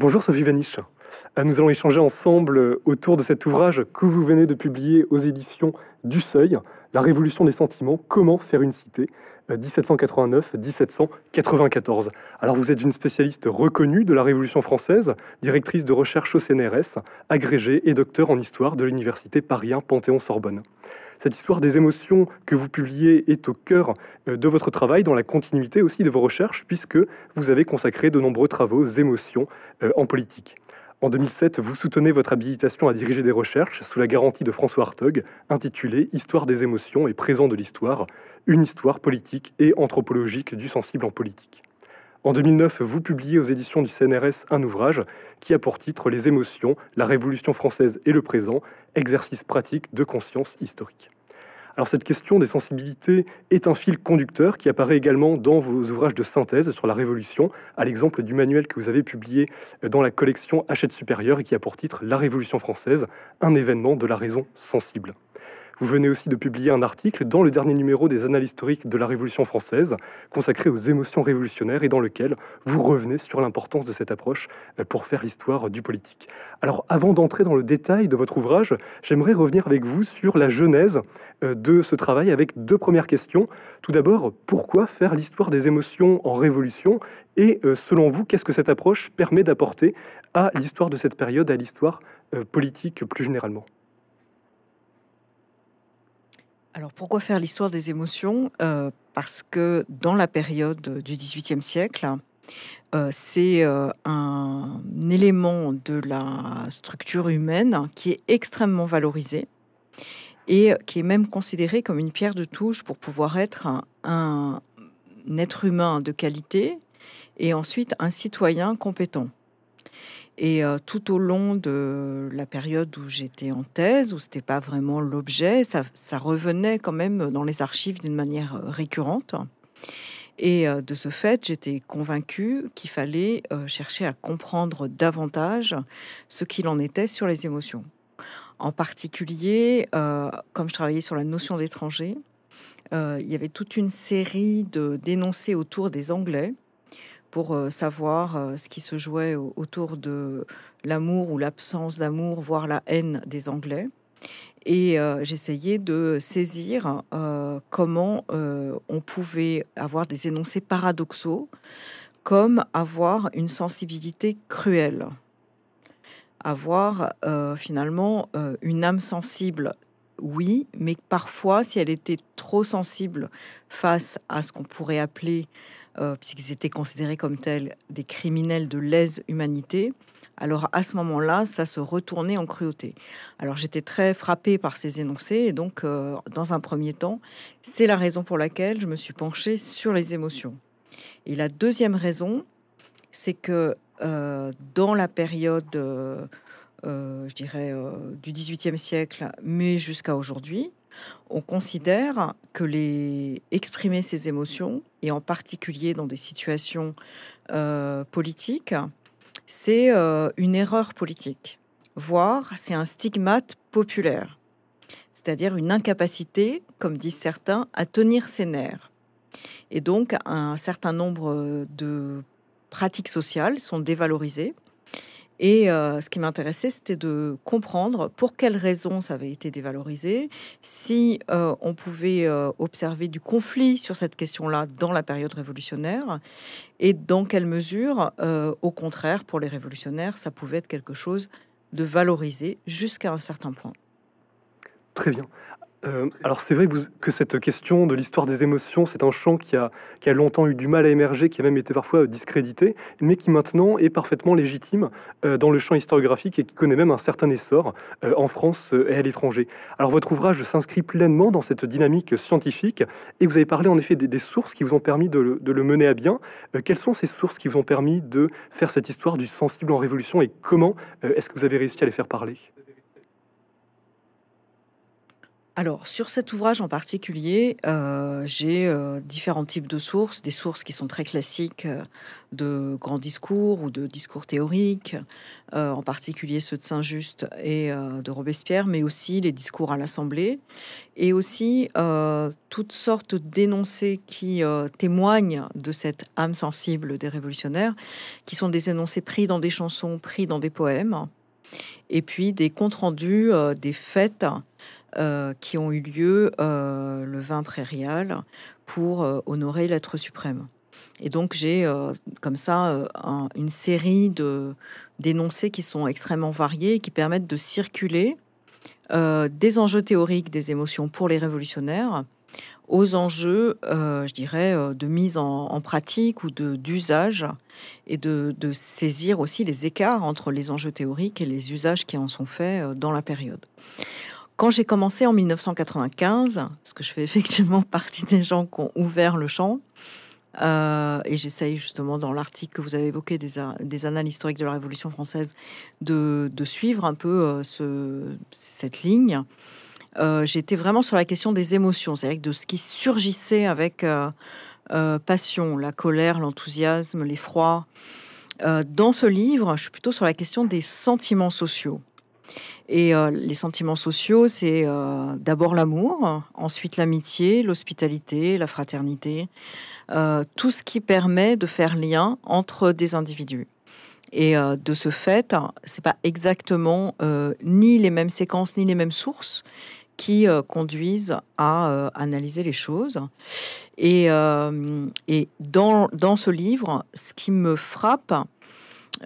Bonjour Sophie Vanish. Euh, nous allons échanger ensemble euh, autour de cet ouvrage que vous venez de publier aux éditions du Seuil, La Révolution des sentiments, comment faire une cité, 1789-1794. Euh, Alors vous êtes une spécialiste reconnue de la Révolution française, directrice de recherche au CNRS, agrégée et docteur en histoire de l'université Paris Panthéon-Sorbonne. Cette histoire des émotions que vous publiez est au cœur euh, de votre travail, dans la continuité aussi de vos recherches, puisque vous avez consacré de nombreux travaux aux émotions euh, en politique. En 2007, vous soutenez votre habilitation à diriger des recherches sous la garantie de François Hartog, intitulée Histoire des émotions et présent de l'histoire, une histoire politique et anthropologique du sensible en politique. En 2009, vous publiez aux éditions du CNRS un ouvrage qui a pour titre Les émotions, la Révolution française et le présent, exercice pratique de conscience historique. Alors cette question des sensibilités est un fil conducteur qui apparaît également dans vos ouvrages de synthèse sur la Révolution, à l'exemple du manuel que vous avez publié dans la collection Hachette supérieure et qui a pour titre La Révolution française, un événement de la raison sensible. Vous venez aussi de publier un article dans le dernier numéro des Annales historiques de la Révolution française, consacré aux émotions révolutionnaires et dans lequel vous revenez sur l'importance de cette approche euh, pour faire l'histoire du politique. Alors, avant d'entrer dans le détail de votre ouvrage, j'aimerais revenir avec vous sur la genèse euh, de ce travail avec deux premières questions. Tout d'abord, pourquoi faire l'histoire des émotions en révolution et euh, selon vous, qu'est-ce que cette approche permet d'apporter à l'histoire de cette période, à l'histoire politique plus généralement alors pourquoi faire l'histoire des émotions euh, Parce que dans la période du XVIIIe siècle, euh, c'est euh, un élément de la structure humaine qui est extrêmement valorisé et qui est même considéré comme une pierre de touche pour pouvoir être un être humain de qualité et ensuite un citoyen compétent. Et euh, tout au long de la période où j'étais en thèse, où n'était pas vraiment l'objet, ça, revenait quand même dans les archives d'une manière euh, récurrente. Et euh, de ce fait, j'étais convaincue qu'il fallait chercher à comprendre davantage ce qu'il en était sur les émotions. En particulier, comme je travaillais sur la notion d'étranger, il y avait toute une série de d'énoncés autour des Anglais pour euh, savoir euh, ce qui se jouait autour de l'amour ou l'absence d'amour, voire la haine des Anglais. Et euh, j'essayais de saisir comment on pouvait avoir des énoncés paradoxaux, comme avoir une sensibilité cruelle, avoir finalement une âme sensible oui, mais parfois, si elle était trop sensible face à ce qu'on pourrait appeler, euh, puisqu'ils étaient considérés comme tels, des criminels de lèse-humanité, alors à ce moment-là, ça se retournait en cruauté. Alors j'étais très frappée par ces énoncés, et donc, euh, dans un premier temps, c'est la raison pour laquelle je me suis penchée sur les émotions. Et la deuxième raison, c'est que euh, dans la période euh, je dirais, euh, du 18e siècle, mais jusqu'à aujourd'hui, on considère que les exprimer ses émotions, et en particulier dans des situations euh, politiques, c'est une erreur politique, voire c'est un stigmate populaire, c'est-à-dire une incapacité, comme disent certains, à tenir ses nerfs. Et donc un certain nombre de pratiques sociales sont dévalorisées et euh, ce qui m'intéressait, c'était de comprendre pour quelles raisons ça avait été dévalorisé, si euh, on pouvait euh, observer du conflit sur cette question-là dans la période révolutionnaire, et dans quelle mesure, au contraire, pour les révolutionnaires, ça pouvait être quelque chose de valorisé jusqu'à un certain point. Très bien. Euh, alors c'est vrai que, cette question de l'histoire des émotions, c'est un champ qui a, longtemps eu du mal à émerger, qui a même été parfois euh, discrédité, mais qui maintenant est parfaitement légitime euh, dans le champ historiographique et qui connaît même un certain essor en France et à l'étranger. Alors votre ouvrage s'inscrit pleinement dans cette dynamique scientifique et vous avez parlé en effet des, sources qui vous ont permis de le mener à bien. quelles sont ces sources qui vous ont permis de faire cette histoire du sensible en révolution et comment est-ce que vous avez réussi à les faire parler alors, sur cet ouvrage en particulier, euh, j'ai euh, différents types de sources, des sources qui sont très classiques euh, de grands discours ou de discours théoriques, en particulier ceux de Saint-Just et de Robespierre, mais aussi les discours à l'Assemblée, et aussi toutes sortes d'énoncés qui témoignent de cette âme sensible des révolutionnaires, qui sont des énoncés pris dans des chansons, pris dans des poèmes, et puis des comptes rendus des fêtes euh, qui ont eu lieu euh, le 20 prairial pour euh, honorer l'être suprême. Et donc j'ai comme ça une série de d'énoncés qui sont extrêmement variés et qui permettent de circuler des enjeux théoriques des émotions pour les révolutionnaires aux enjeux, je dirais, de mise en, pratique ou d'usage et de, de, saisir aussi les écarts entre les enjeux théoriques et les usages qui en sont faits dans la période. Quand j'ai commencé en 1995, parce que je fais effectivement partie des gens qui ont ouvert le champ, euh, et j'essaye justement dans l'article que vous avez évoqué des, des, annales historiques de la Révolution française de, suivre un peu euh, cette ligne. Euh, j'étais vraiment sur la question des émotions, c'est-à-dire de ce qui surgissait avec passion, la colère, l'enthousiasme, l'effroi. dans ce livre, je suis plutôt sur la question des sentiments sociaux. Et euh, les sentiments sociaux, c'est euh, d'abord l'amour, ensuite l'amitié, l'hospitalité, la fraternité, euh, tout ce qui permet de faire lien entre des individus. Et de ce fait, c'est pas exactement ni les mêmes séquences ni les mêmes sources qui conduisent à analyser les choses. Et, et dans, dans, ce livre, ce qui me frappe,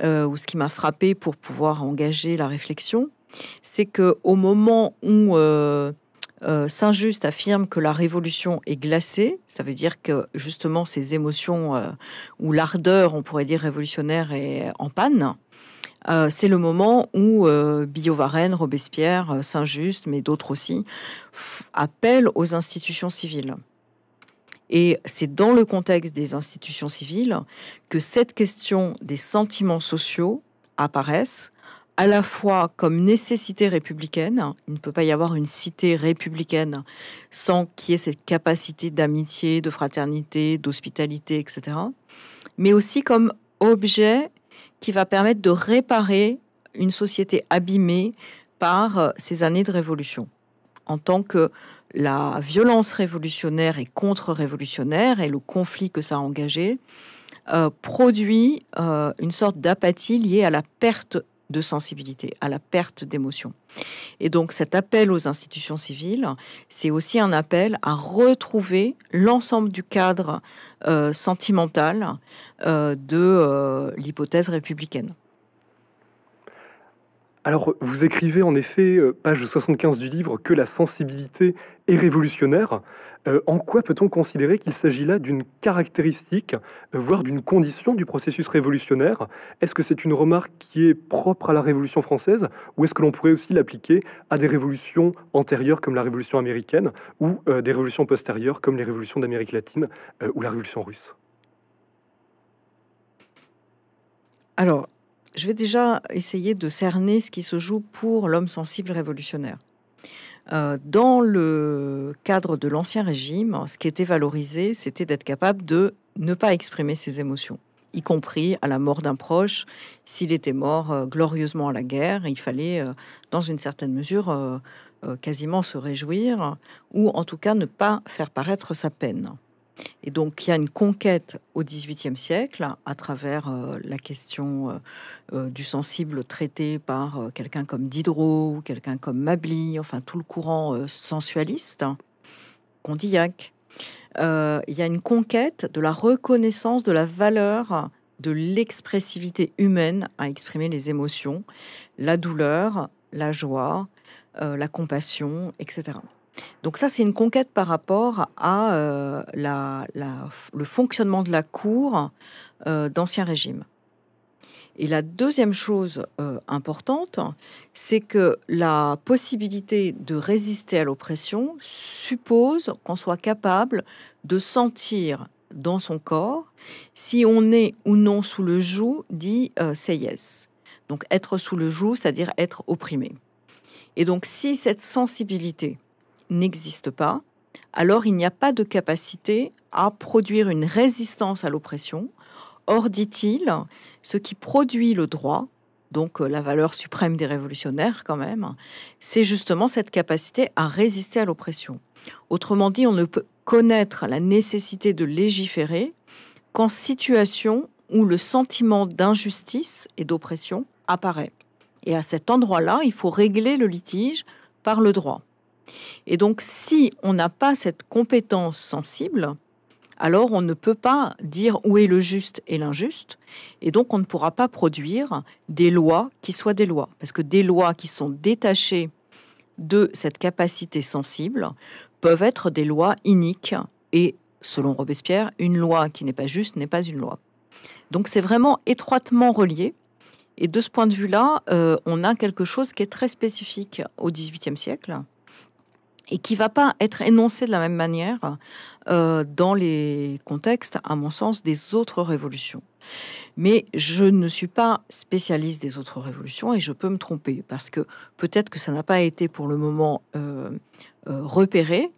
ou ce qui m'a frappé pour pouvoir engager la réflexion, c'est que au moment où euh, euh, Saint-Just affirme que la révolution est glacée, ça veut dire que justement ces émotions euh, ou l'ardeur, on pourrait dire révolutionnaire, est en panne. c'est le moment où Billot-Varenne, Robespierre, Saint-Just, mais d'autres aussi, appellent aux institutions civiles. Et c'est dans le contexte des institutions civiles que cette question des sentiments sociaux apparaissent à la fois comme nécessité républicaine, il ne peut pas y avoir une cité républicaine sans qu'il y ait cette capacité d'amitié, de fraternité, d'hospitalité, etc., mais aussi comme objet qui va permettre de réparer une société abîmée par euh, ces années de révolution, en tant que la violence révolutionnaire et contre-révolutionnaire et le conflit que ça a engagé euh, produit euh, une sorte d'apathie liée à la perte de sensibilité, à la perte d'émotion. Et donc cet appel aux institutions civiles, c'est aussi un appel à retrouver l'ensemble du cadre euh, sentimental euh, de euh, l'hypothèse républicaine. Alors, vous écrivez en effet, euh, page 75 du livre, que la sensibilité est révolutionnaire. Euh, en quoi peut-on considérer qu'il s'agit là d'une caractéristique, euh, voire d'une condition du processus révolutionnaire Est-ce que c'est une remarque qui est propre à la Révolution française, ou est-ce que l'on pourrait aussi l'appliquer à des révolutions antérieures comme la Révolution américaine, ou des révolutions postérieures comme les révolutions d'Amérique latine ou la Révolution russe alors, je vais déjà essayer de cerner ce qui se joue pour l'homme sensible révolutionnaire. Euh, dans le cadre de l'Ancien Régime, ce qui était valorisé, c'était d'être capable de ne pas exprimer ses émotions, y compris à la mort d'un proche. S'il était mort euh, glorieusement à la guerre, il fallait, euh, dans une certaine mesure, quasiment se réjouir, ou en tout cas ne pas faire paraître sa peine. Et donc, il y a une conquête au XVIIIe siècle à travers euh, la question euh, euh, du sensible traité par quelqu'un comme Diderot quelqu'un comme Mably, enfin tout le courant sensualiste, hein, Condillac. il y a une conquête de la reconnaissance de la valeur de l'expressivité humaine à exprimer les émotions, la douleur, la joie, la compassion, etc. Donc ça, c'est une conquête par rapport à euh, le fonctionnement de la Cour euh, d'Ancien Régime. Et la deuxième chose euh, importante, c'est que la possibilité de résister à l'oppression suppose qu'on soit capable de sentir dans son corps si on est ou non sous le joug dit yes. Donc être sous le joug, c'est-à-dire être opprimé. Et donc si cette sensibilité n'existe pas, alors il n'y a pas de capacité à produire une résistance à l'oppression. Or, dit-il, ce qui produit le droit, donc euh, la valeur suprême des révolutionnaires quand même, c'est justement cette capacité à résister à l'oppression. Autrement dit, on ne peut connaître la nécessité de légiférer qu'en situation où le sentiment d'injustice et d'oppression apparaît. Et à cet endroit-là, il faut régler le litige par le droit. Et donc, si on n'a pas cette compétence sensible, alors on ne peut pas dire où est le juste et l'injuste, et donc on ne pourra pas produire des lois qui soient des lois, parce que des lois qui sont détachées de cette capacité sensible peuvent être des lois iniques, et selon Robespierre, une loi qui n'est pas juste n'est pas une loi. Donc c'est vraiment étroitement relié, et de ce point de vue-là, euh, on a quelque chose qui est très spécifique au XVIIIe siècle, et qui va pas être énoncé de la même manière euh, dans les contextes, à mon sens, des autres révolutions. Mais je ne suis pas spécialiste des autres révolutions et je peux me tromper parce que peut-être que ça n'a pas été pour le moment euh, euh, repéré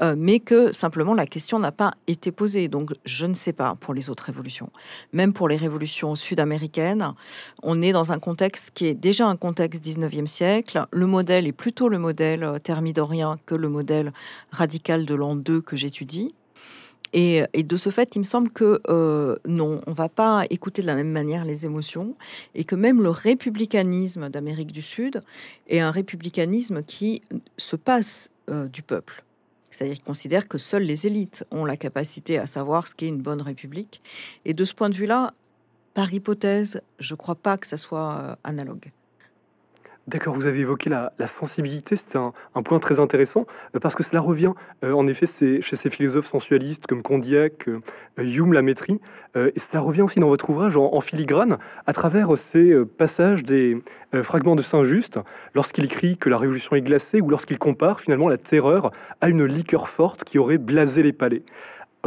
euh, mais que simplement la question n'a pas été posée. Donc je ne sais pas pour les autres révolutions. Même pour les révolutions sud-américaines, on est dans un contexte qui est déjà un contexte 19e siècle. Le modèle est plutôt le modèle euh, thermidorien que le modèle radical de l'an 2 que j'étudie. Et, de ce fait, il me semble que euh, non, on va pas écouter de la même manière les émotions, et que même le républicanisme d'Amérique du Sud est un républicanisme qui se passe du peuple. C'est-à-dire qu'ils considèrent que seules les élites ont la capacité à savoir ce qu'est une bonne république. Et de ce point de vue-là, par hypothèse, je ne crois pas que ça soit euh, analogue. D'accord, vous avez évoqué la, sensibilité, c'est un, point très intéressant, euh, parce que cela revient euh, en effet chez ces philosophes sensualistes comme Condillac, euh, Hume, la maîtrise, et cela revient aussi dans votre ouvrage en filigrane, à travers ces passages des fragments de Saint-Just, lorsqu'il écrit que la Révolution est glacée, ou lorsqu'il compare finalement la terreur à une liqueur forte qui aurait blasé les palais.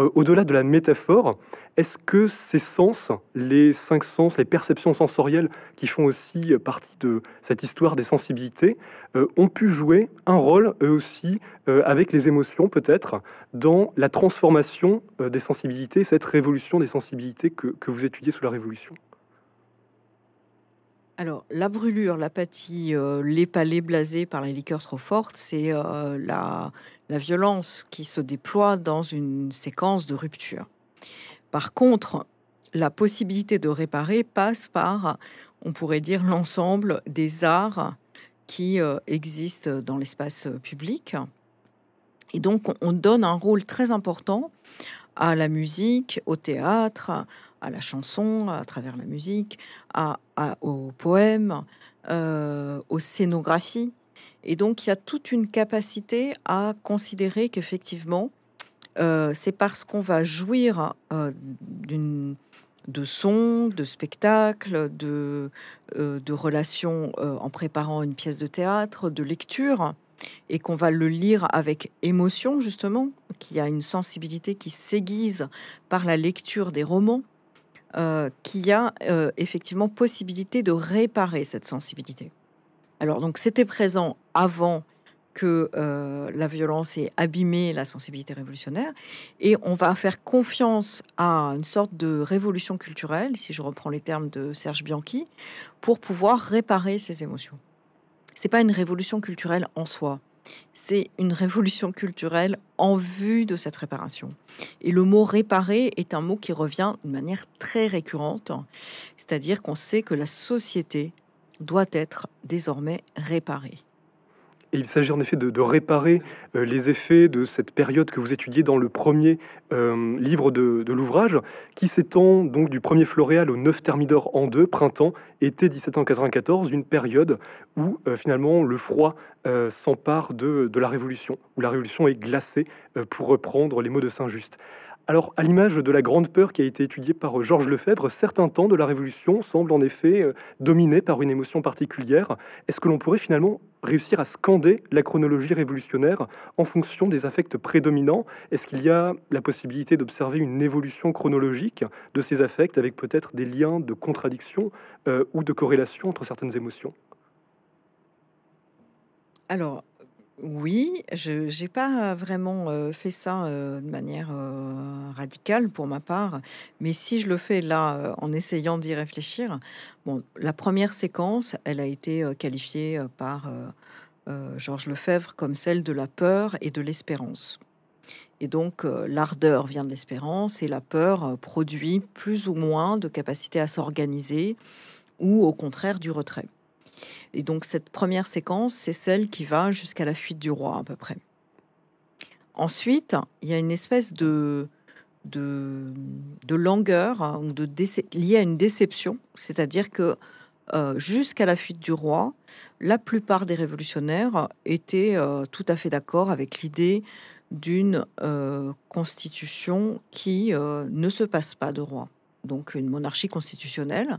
Euh, au-delà de la métaphore, est-ce que ces sens, les cinq sens, les perceptions sensorielles qui font aussi euh, partie de cette histoire des sensibilités, euh, ont pu jouer un rôle eux aussi avec les émotions peut-être dans la transformation des sensibilités, cette révolution des sensibilités que, vous étudiez sous la Révolution alors, la brûlure, l'apathie, les palais blasés par les liqueurs trop fortes, c'est la, la violence qui se déploie dans une séquence de rupture. Par contre, la possibilité de réparer passe par, on pourrait dire, l'ensemble des arts qui euh, existent dans l'espace public. Et donc, on donne un rôle très important à la musique, au théâtre, à la chanson, à travers la musique, à, aux poèmes, euh, aux scénographies. Et donc, il y a toute une capacité à considérer qu'effectivement, euh, c'est parce qu'on va jouir euh, de son, de spectacle, de, euh, de relations en préparant une pièce de théâtre, de lecture, et qu'on va le lire avec émotion, justement, qu'il y a une sensibilité qui s'aiguise par la lecture des romans, qu'il y a effectivement possibilité de réparer cette sensibilité. Alors donc c'était présent avant que euh, la violence ait abîmé la sensibilité révolutionnaire et on va faire confiance à une sorte de révolution culturelle, si je reprends les termes de Serge Bianchi, pour pouvoir réparer ces émotions. C'est pas une révolution culturelle en soi, c'est une révolution culturelle en vue de cette réparation. Et le mot réparer est un mot qui revient de manière très récurrente, c'est-à-dire qu'on sait que la société doit être désormais réparé. il s'agit en effet de, réparer euh, les effets de cette période que vous étudiez dans le premier euh, livre de, l'ouvrage, qui s'étend donc du premier floréal au Neuf thermidor en deux, printemps, été 1794, une période où euh, finalement le froid s'empare de, de, la Révolution, où la Révolution est glacée, pour reprendre les mots de Saint-Just. Alors, à l'image de la grande peur qui a été étudiée par euh, Georges Lefebvre, certains temps de la Révolution semblent en effet euh, dominés par une émotion particulière. Est-ce que l'on pourrait finalement réussir à scander la chronologie révolutionnaire en fonction des affects prédominants Est-ce qu'il y a la possibilité d'observer une évolution chronologique de ces affects avec peut-être des liens de contradiction euh, ou de corrélation entre certaines émotions Alors, oui, je n'ai pas euh, vraiment euh, fait ça euh, de manière radicale pour ma part, mais si je le fais là en essayant d'y réfléchir, bon, la première séquence, elle a été qualifiée par Georges Lefebvre comme celle de la peur et de l'espérance. Et donc l'ardeur vient de l'espérance et la peur produit plus ou moins de capacité à s'organiser ou au contraire du retrait. Et donc cette première séquence, c'est celle qui va jusqu'à la fuite du roi à peu près. Ensuite, il y a une espèce de, de, langueur hein, ou de liée à une déception, c'est-à-dire que euh, jusqu'à la fuite du roi, la plupart des révolutionnaires étaient euh, tout à fait d'accord avec l'idée d'une euh, constitution qui ne se passe pas de roi, donc une monarchie constitutionnelle,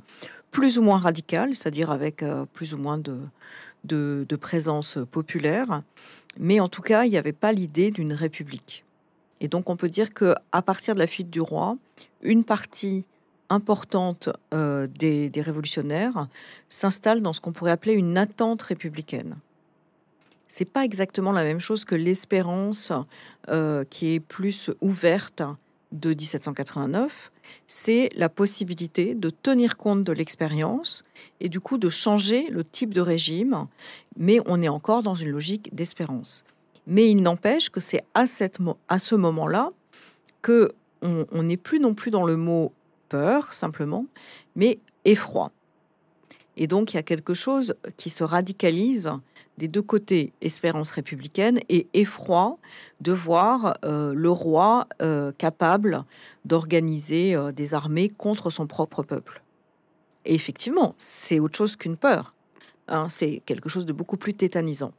plus ou moins radical c'est-à-dire avec euh, plus ou moins de, présence populaire. Mais en tout cas, il n'y avait pas l'idée d'une république. Et donc, on peut dire que à partir de la fuite du roi, une partie importante euh, des, révolutionnaires s'installe dans ce qu'on pourrait appeler une attente républicaine. C'est pas exactement la même chose que l'espérance euh, qui est plus ouverte de 1789, c'est la possibilité de tenir compte de l'expérience et du coup de changer le type de régime, mais on est encore dans une logique d'espérance. Mais il n'empêche que c'est à, ce moment-là que on n'est plus non plus dans le mot peur simplement, mais effroi. Et donc il y a quelque chose qui se radicalise des deux côtés espérance républicaine et effroi de voir euh, le roi euh, capable d'organiser euh, des armées contre son propre peuple. Et effectivement, c'est autre chose qu'une peur. Hein, c'est quelque chose de beaucoup plus tétanisant.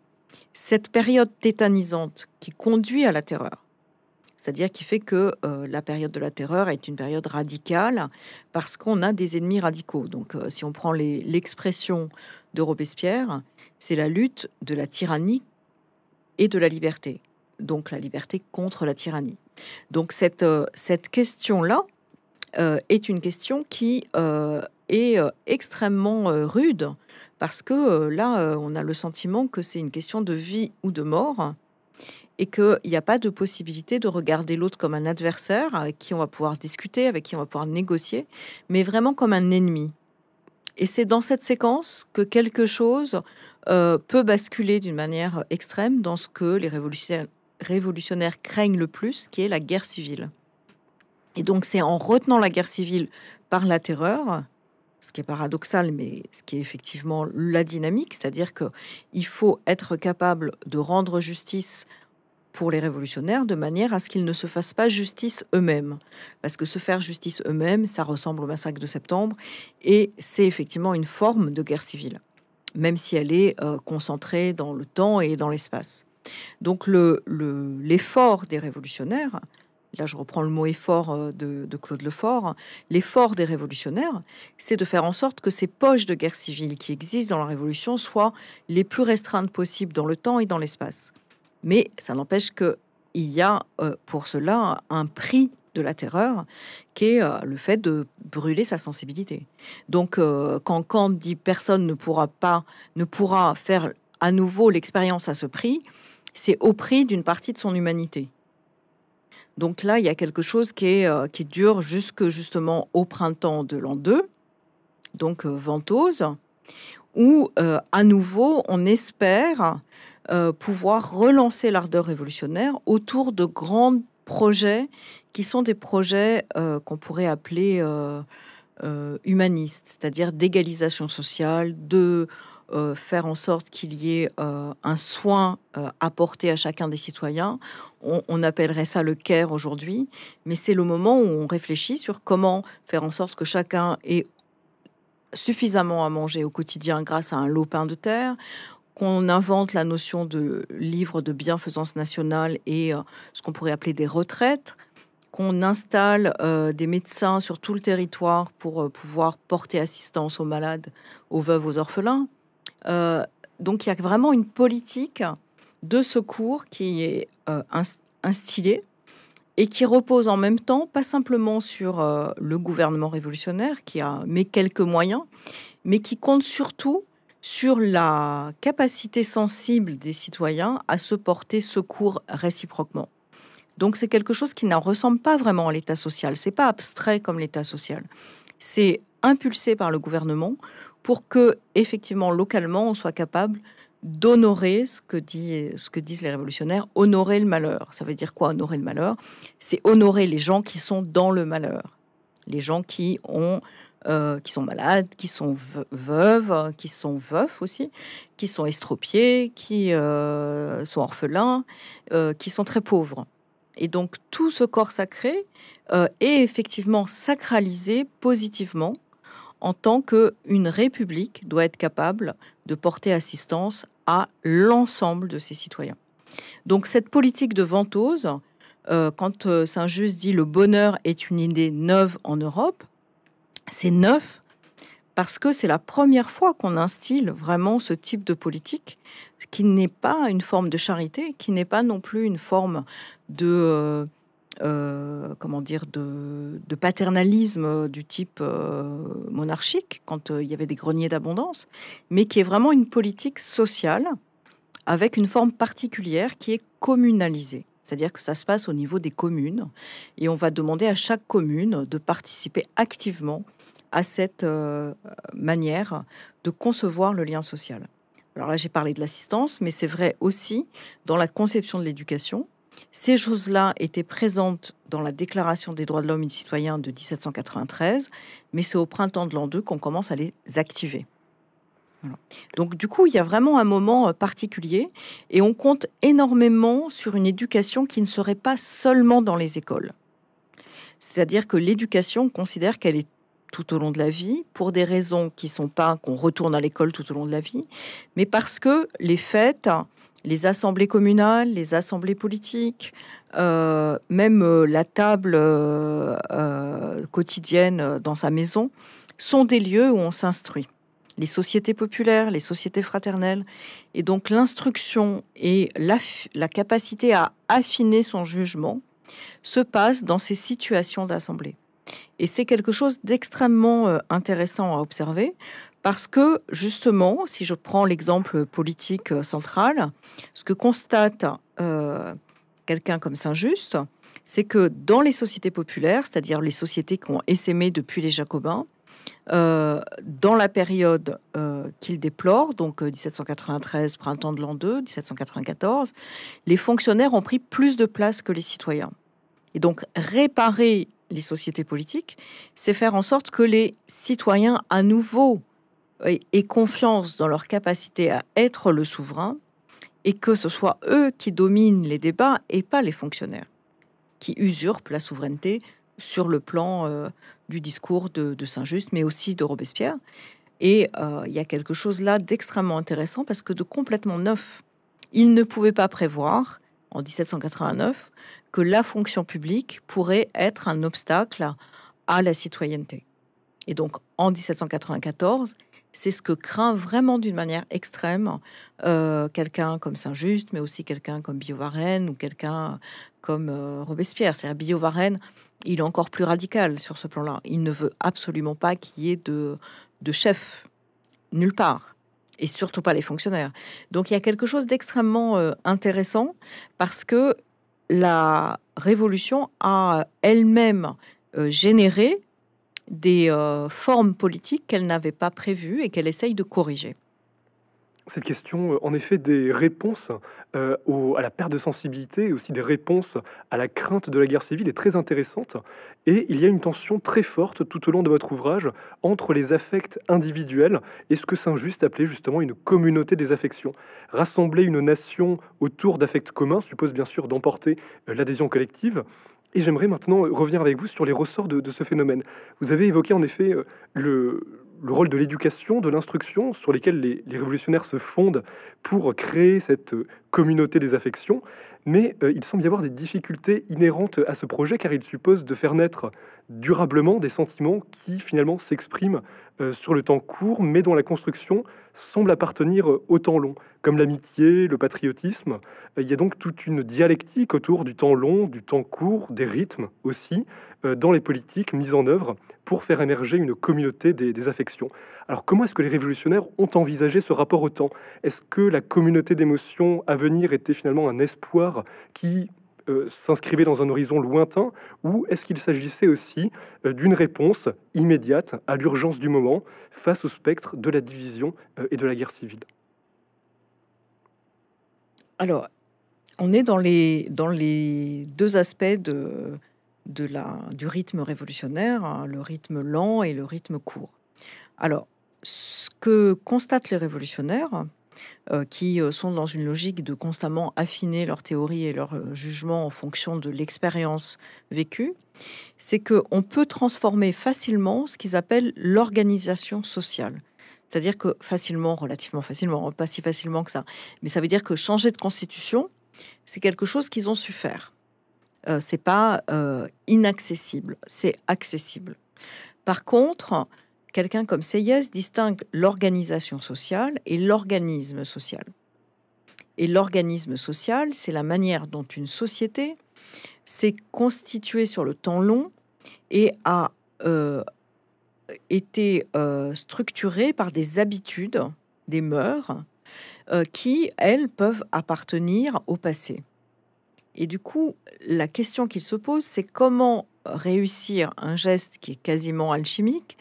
Cette période tétanisante qui conduit à la terreur, c'est-à-dire qui fait que euh, la période de la terreur est une période radicale parce qu'on a des ennemis radicaux. Donc euh, si on prend l'expression de Robespierre, c'est la lutte de la tyrannie et de la liberté. Donc la liberté contre la tyrannie. Donc cette, euh, cette question-là est une question qui est extrêmement rude parce que là, on a le sentiment que c'est une question de vie ou de mort et qu'il n'y a pas de possibilité de regarder l'autre comme un adversaire avec qui on va pouvoir discuter, avec qui on va pouvoir négocier, mais vraiment comme un ennemi. Et c'est dans cette séquence que quelque chose euh, peut basculer d'une manière extrême dans ce que les révolutionnaires, révolutionnaires craignent le plus, qui est la guerre civile. Et donc c'est en retenant la guerre civile par la terreur, ce qui est paradoxal, mais ce qui est effectivement la dynamique, c'est-à-dire que il faut être capable de rendre justice pour les révolutionnaires de manière à ce qu'ils ne se fassent pas justice eux-mêmes. Parce que se faire justice eux-mêmes, ça ressemble au massacre de septembre et c'est effectivement une forme de guerre civile, même si elle est euh, concentrée dans le temps et dans l'espace. Donc l'effort des révolutionnaires, là je reprends le mot effort euh, de, de Claude Lefort, l'effort des révolutionnaires, c'est de faire en sorte que ces poches de guerre civile qui existent dans la Révolution soient les plus restreintes possibles dans le temps et dans l'espace. Mais ça n'empêche qu'il y a euh, pour cela un prix de la terreur, qui est euh, le fait de brûler sa sensibilité. Donc, euh, quand Kant dit personne ne pourra pas, ne pourra faire à nouveau l'expérience à ce prix, c'est au prix d'une partie de son humanité. Donc là, il y a quelque chose qui, est, qui dure jusque justement au printemps de l'an 2, donc ventose, où à nouveau on espère euh, pouvoir relancer l'ardeur révolutionnaire autour de grands projets qui sont des projets euh, qu'on pourrait appeler euh, humanistes, c'est-à-dire d'égalisation sociale, de faire en sorte qu'il y ait un soin apporté à chacun des citoyens. On, on appellerait ça le care aujourd'hui, mais c'est le moment où on réfléchit sur comment faire en sorte que chacun ait suffisamment à manger au quotidien grâce à un lopin de terre, qu'on invente la notion de livre de bienfaisance nationale et euh, ce qu'on pourrait appeler des retraites, qu'on installe euh, des médecins sur tout le territoire pour euh, pouvoir porter assistance aux malades, aux veuves, aux orphelins. donc il y a vraiment une politique de secours qui est instillée et qui repose en même temps pas simplement sur le gouvernement révolutionnaire qui a mis quelques moyens, mais qui compte surtout sur la capacité sensible des citoyens à se porter secours réciproquement. Donc c'est quelque chose qui n'en ressemble pas vraiment à l'état social, c'est pas abstrait comme l'état social. C'est impulsé par le gouvernement pour que effectivement localement on soit capable d'honorer ce ce que disent les révolutionnaires, honorer le malheur. Ça veut dire quoi honorer le malheur C'est honorer les gens qui sont dans le malheur, les gens qui ont euh, qui sont malades, qui sont veuves, qui sont veufs aussi, qui sont estropiés, qui euh, sont orphelins, euh, qui sont très pauvres. Et donc tout ce corps sacré est effectivement sacralisé positivement en tant qu'une république doit être capable de porter assistance à l'ensemble de ses citoyens. Donc cette politique de ventose, quand Saint-Just dit le bonheur est une idée neuve en Europe, c'est neuf parce que c'est la première fois qu'on instille vraiment ce type de politique qui n'est pas une forme de charité, qui n'est pas non plus une forme de... Euh, euh, comment dire, de, paternalisme du type euh, monarchique, quand il y avait des greniers d'abondance, mais qui est vraiment une politique sociale avec une forme particulière qui est communalisée. C'est-à-dire que ça se passe au niveau des communes et on va demander à chaque commune de participer activement à cette euh, manière de concevoir le lien social. Alors là, j'ai parlé de l'assistance, mais c'est vrai aussi dans la conception de l'éducation. Ces choses-là étaient présentes dans la Déclaration des droits de l'homme et du citoyen de 1793, mais c'est au printemps de l'an 2 qu'on commence à les activer. Donc du coup, il y a vraiment un moment euh, particulier et on compte énormément sur une éducation qui ne serait pas seulement dans les écoles. C'est-à-dire que l'éducation, considère qu'elle est tout au long de la vie, pour des raisons qui ne sont pas qu'on retourne à l'école tout au long de la vie, mais parce que les fêtes, les assemblées communales, les assemblées politiques, euh, même euh, la table quotidienne dans sa maison, sont des lieux où on s'instruit les sociétés populaires, les sociétés fraternelles. Et donc l'instruction et la, capacité à affiner son jugement se passent dans ces situations d'assemblée. Et c'est quelque chose d'extrêmement euh, intéressant à observer parce que justement, si je prends l'exemple politique euh, central, ce que constate euh, quelqu'un comme Saint-Just, c'est que dans les sociétés populaires, c'est-à-dire les sociétés qui ont essaimé depuis les Jacobins, euh, dans la période euh, qu'il déplore, donc 1793, euh, printemps de l'an 2, 1794, les fonctionnaires ont pris plus de place que les citoyens. Et donc réparer les sociétés politiques, c'est faire en sorte que les citoyens à nouveau aient confiance dans leur capacité à être le souverain et que ce soit eux qui dominent les débats et pas les fonctionnaires qui usurpent la souveraineté sur le plan euh, du discours de, Saint-Just, mais aussi de Robespierre. Et euh, il y a quelque chose là d'extrêmement intéressant parce que de complètement neuf, il ne pouvait pas prévoir en 1789 que la fonction publique pourrait être un obstacle à la citoyenneté. Et donc en 1794, c'est ce que craint vraiment d'une manière extrême euh, quelqu'un comme Saint-Just, mais aussi quelqu'un comme Biovarenne ou quelqu'un comme Robespierre. C'est-à-dire Biovarenne il est encore plus radical sur ce plan-là. Il ne veut absolument pas qu'il y ait de, de chef nulle part et surtout pas les fonctionnaires. Donc il y a quelque chose d'extrêmement euh, intéressant parce que la révolution a elle-même euh, généré des euh, formes politiques qu'elle n'avait pas prévues et qu'elle essaye de corriger cette question, euh, en effet, des réponses euh, à la perte de sensibilité et aussi des réponses à la crainte de la guerre civile est très intéressante. Et il y a une tension très forte tout au long de votre ouvrage entre les affects individuels et ce que Saint-Just appelait justement une communauté des affections. Rassembler une nation autour d'affects communs suppose bien sûr d'emporter euh, l'adhésion collective. Et j'aimerais maintenant revenir avec vous sur les ressorts de ce phénomène. Vous avez évoqué en effet le, le rôle de l'éducation, de l'instruction, sur lesquels les, révolutionnaires se fondent pour créer cette euh, communauté des affections. Mais euh, il semble y avoir des difficultés inhérentes à ce projet, car il suppose de faire naître durablement des sentiments qui finalement s'expriment euh, sur le temps court, mais dont la construction semble appartenir euh, au temps long, comme l'amitié, le patriotisme. Euh, il y a donc toute une dialectique autour du temps long, du temps court, des rythmes aussi, dans les politiques mises en œuvre pour faire émerger une communauté des, affections. Alors comment est-ce que les révolutionnaires ont envisagé ce rapport au temps Est-ce que la communauté d'émotions à venir était finalement un espoir qui euh, s'inscrivait dans un horizon lointain ou est-ce qu'il s'agissait aussi euh, d'une réponse immédiate à l'urgence du moment face au spectre de la division euh, et de la guerre civile Alors, on est dans les, dans les deux aspects de, la, du rythme révolutionnaire, hein, le rythme lent et le rythme court. Alors, ce que constatent les révolutionnaires, euh, qui euh, sont dans une logique de constamment affiner leur théorie et leur euh, jugement en fonction de l'expérience vécue, c'est qu'on peut transformer facilement ce qu'ils appellent l'organisation sociale. C'est-à-dire que facilement, relativement facilement, hein, pas si facilement que ça, mais ça veut dire que changer de constitution, c'est quelque chose qu'ils ont su faire. Euh, c'est pas inaccessible, c'est accessible. Par contre, quelqu'un comme Seyès distingue l'organisation sociale et l'organisme social. Et l'organisme social, c'est la manière dont une société s'est constituée sur le temps long et a euh, été euh, structurée par des habitudes, des mœurs, euh, qui, elles, peuvent appartenir au passé. Et du coup, la question qu'il se pose, c'est comment réussir un geste qui est quasiment alchimique,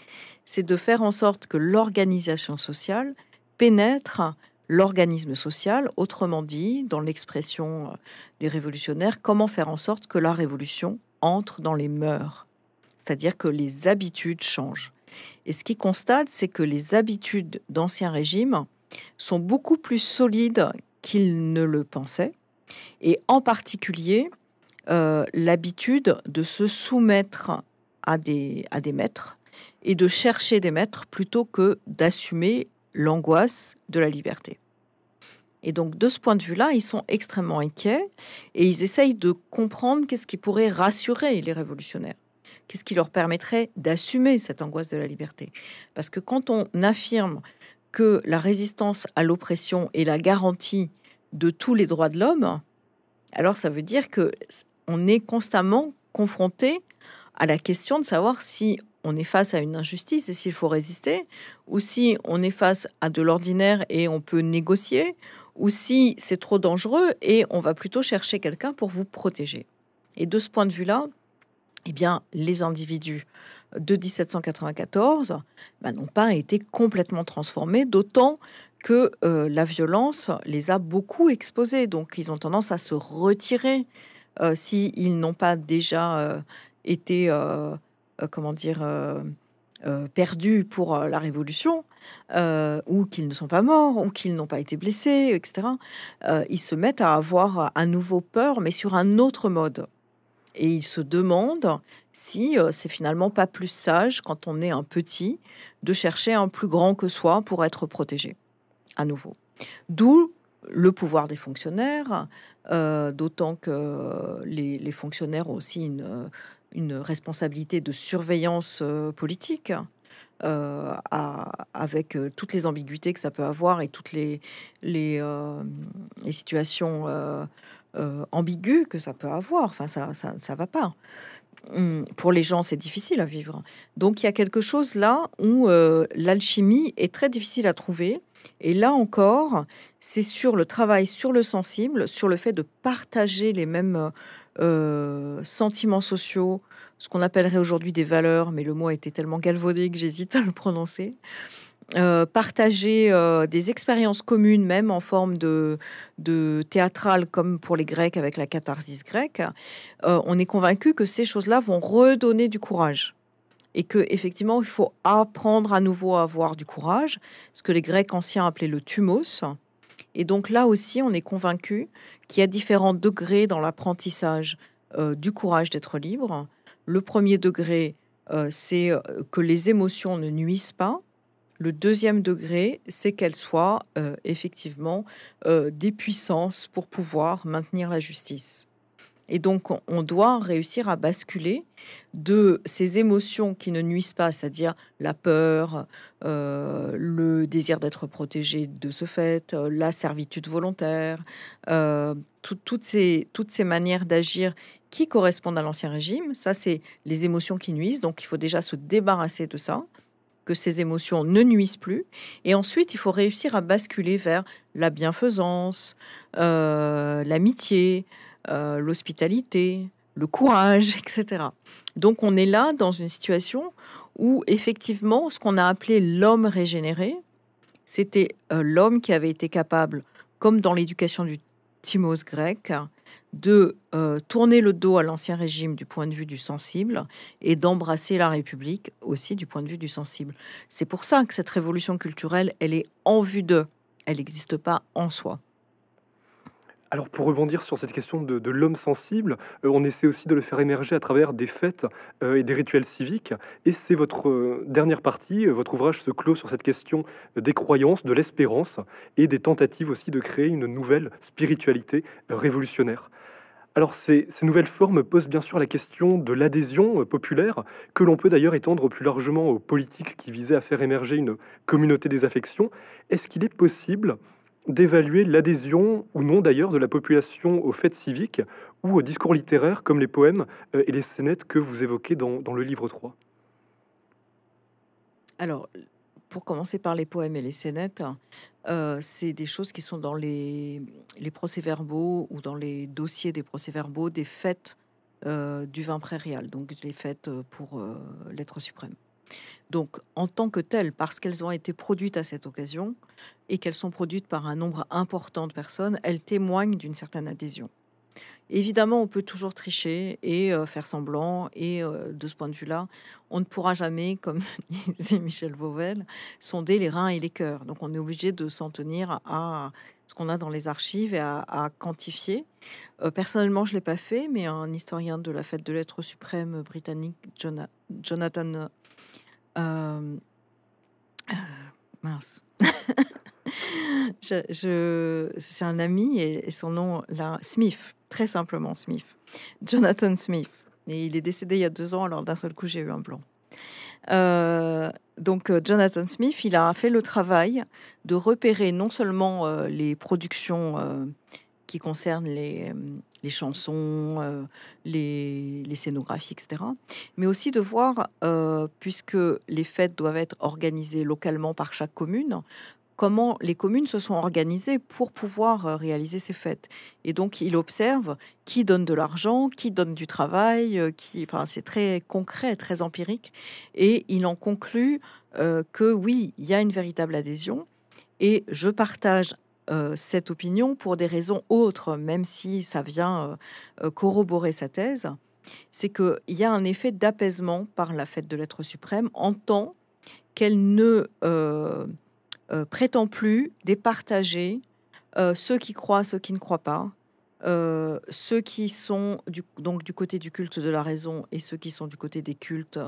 c'est de faire en sorte que l'organisation sociale pénètre l'organisme social, autrement dit, dans l'expression euh, des révolutionnaires, comment faire en sorte que la révolution entre dans les mœurs, c'est-à-dire que les habitudes changent. Et ce qui constate, c'est que les habitudes d'Ancien Régime sont beaucoup plus solides qu'ils ne le pensaient, et en particulier euh, l'habitude de se soumettre à des, à des maîtres, et de chercher des maîtres plutôt que d'assumer l'angoisse de la liberté. Et donc de ce point de vue-là, ils sont extrêmement inquiets et ils essayent de comprendre qu'est-ce qui pourrait rassurer les révolutionnaires. Qu'est-ce qui leur permettrait d'assumer cette angoisse de la liberté Parce que quand on affirme que la résistance à l'oppression est la garantie de tous les droits de l'homme, alors ça veut dire que on est constamment confronté à la question de savoir si on est face à une injustice et s'il faut résister, ou si on est face à de l'ordinaire et on peut négocier, ou si c'est trop dangereux et on va plutôt chercher quelqu'un pour vous protéger. Et de ce point de vue-là, eh bien, les individus de 1794 ben, n'ont pas été complètement transformés, d'autant que euh, la violence les a beaucoup exposés. Donc, ils ont tendance à se retirer euh, s'ils n'ont pas déjà euh, été euh, comment dire, euh, euh, perdus pour la Révolution, ou qu'ils ne sont pas morts, ou qu'ils n'ont pas été blessés, etc., ils se mettent à avoir à nouveau peur, mais sur un autre mode. Et ils se demandent si c'est finalement pas plus sage, quand on est un petit, de chercher un plus grand que soi pour être protégé, à nouveau. D'où le pouvoir des fonctionnaires, d'autant que les, les, fonctionnaires ont aussi une, une responsabilité de surveillance euh, politique. Euh, avec euh, toutes les ambiguïtés que ça peut avoir et toutes les, situations ambiguës que ça peut avoir. Enfin, ça ça, ça va pas. Hum, pour les gens, c'est difficile à vivre. Donc, il y a quelque chose là où l'alchimie est très difficile à trouver. Et là encore, c'est sur le travail, sur le sensible, sur le fait de partager les mêmes euh, sentiments sociaux, ce qu'on appellerait aujourd'hui des valeurs, mais le mot était tellement galvaudé que j'hésite à le prononcer. Euh, partager euh, des expériences communes, même en forme de, de théâtrale, comme pour les Grecs avec la catharsis grecque, on est convaincu que ces choses-là vont redonner du courage. Et que effectivement, il faut apprendre à nouveau à avoir du courage, ce que les Grecs anciens appelaient le thumos. Et donc là aussi, on est convaincu qu'il y a différents degrés dans l'apprentissage euh, du courage d'être libre. Le premier degré, euh, c'est euh, que les émotions ne nuisent pas. Le deuxième degré, c'est qu'elles soient effectivement des puissances pour pouvoir maintenir la justice. Et donc, on doit réussir à basculer de ces émotions qui ne nuisent pas, c'est-à-dire la peur, euh, le désir d'être protégé de ce fait, euh, la servitude volontaire, euh, toutes, toutes ces manières d'agir qui correspondent à l'ancien régime. Ça, c'est les émotions qui nuisent. Donc, il faut déjà se débarrasser de ça que ces émotions ne nuisent plus. Et ensuite, il faut réussir à basculer vers la bienfaisance, l'amitié, euh, l'hospitalité, le courage, etc. Donc on est là dans une situation où effectivement ce qu'on a appelé l'homme régénéré, c'était euh, l'homme qui avait été capable, comme dans l'éducation du Timos grec, de euh, tourner le dos à l'ancien régime du point de vue du sensible et d'embrasser la République aussi du point de vue du sensible. C'est pour ça que cette révolution culturelle, elle est en vue d'eux, elle n'existe pas en soi. Alors pour rebondir sur cette question de, l'homme sensible, euh, on essaie aussi de le faire émerger à travers des fêtes euh, et des rituels civiques. Et c'est votre euh, dernière partie, votre ouvrage se clôt sur cette question des croyances, de l'espérance et des tentatives aussi de créer une nouvelle spiritualité révolutionnaire. Alors ces, ces, nouvelles formes posent bien sûr la question de l'adhésion populaire, que l'on peut d'ailleurs étendre plus largement aux politiques qui visaient à faire émerger une communauté des affections. Est-ce qu'il est possible d'évaluer l'adhésion ou non d'ailleurs de la population aux fêtes civiques ou aux discours littéraires comme les poèmes euh, et les scénettes que vous évoquez dans, le livre 3 Alors, pour commencer par les poèmes et les scénettes, euh, c'est des choses qui sont dans les, les procès-verbaux ou dans les dossiers des procès-verbaux des fêtes euh, du vin prairial, donc les fêtes pour l'être suprême. Donc, en tant que telles, parce qu'elles ont été produites à cette occasion et qu'elles sont produites par un nombre important de personnes, elles témoignent d'une certaine adhésion. Évidemment, on peut toujours tricher et euh, faire semblant, et euh, de ce point de vue-là, on ne pourra jamais, comme disait Michel Vauvel, sonder les reins et les cœurs. Donc, on est obligé de s'en tenir à ce qu'on a dans les archives et à, quantifier. Euh, personnellement, je ne l'ai pas fait, mais un historien de la fête de l'être suprême britannique, Jonathan euh, euh, mince. je, c'est un ami et, son nom, là, Smith, très simplement Smith, Jonathan Smith. Et il est décédé il y a deux ans, alors d'un seul coup, j'ai eu un blanc. Euh, donc Jonathan Smith, il a fait le travail de repérer non seulement les productions qui concernent les, les chansons, euh, les, scénographies, etc. Mais aussi de voir, euh, puisque les fêtes doivent être organisées localement par chaque commune, comment les communes se sont organisées pour pouvoir euh, réaliser ces fêtes. Et donc, il observe qui donne de l'argent, qui donne du travail, qui, enfin, c'est très concret, très empirique. Et il en conclut que oui, il y a une véritable adhésion. Et je partage euh, cette opinion pour des raisons autres, même si ça vient euh, euh, corroborer sa thèse, c'est qu'il y a un effet d'apaisement par la fête de l'être suprême en tant qu'elle ne prétend plus départager ceux qui croient, ceux qui ne croient pas, ceux qui sont donc du côté du culte de la raison et ceux qui sont du côté des cultes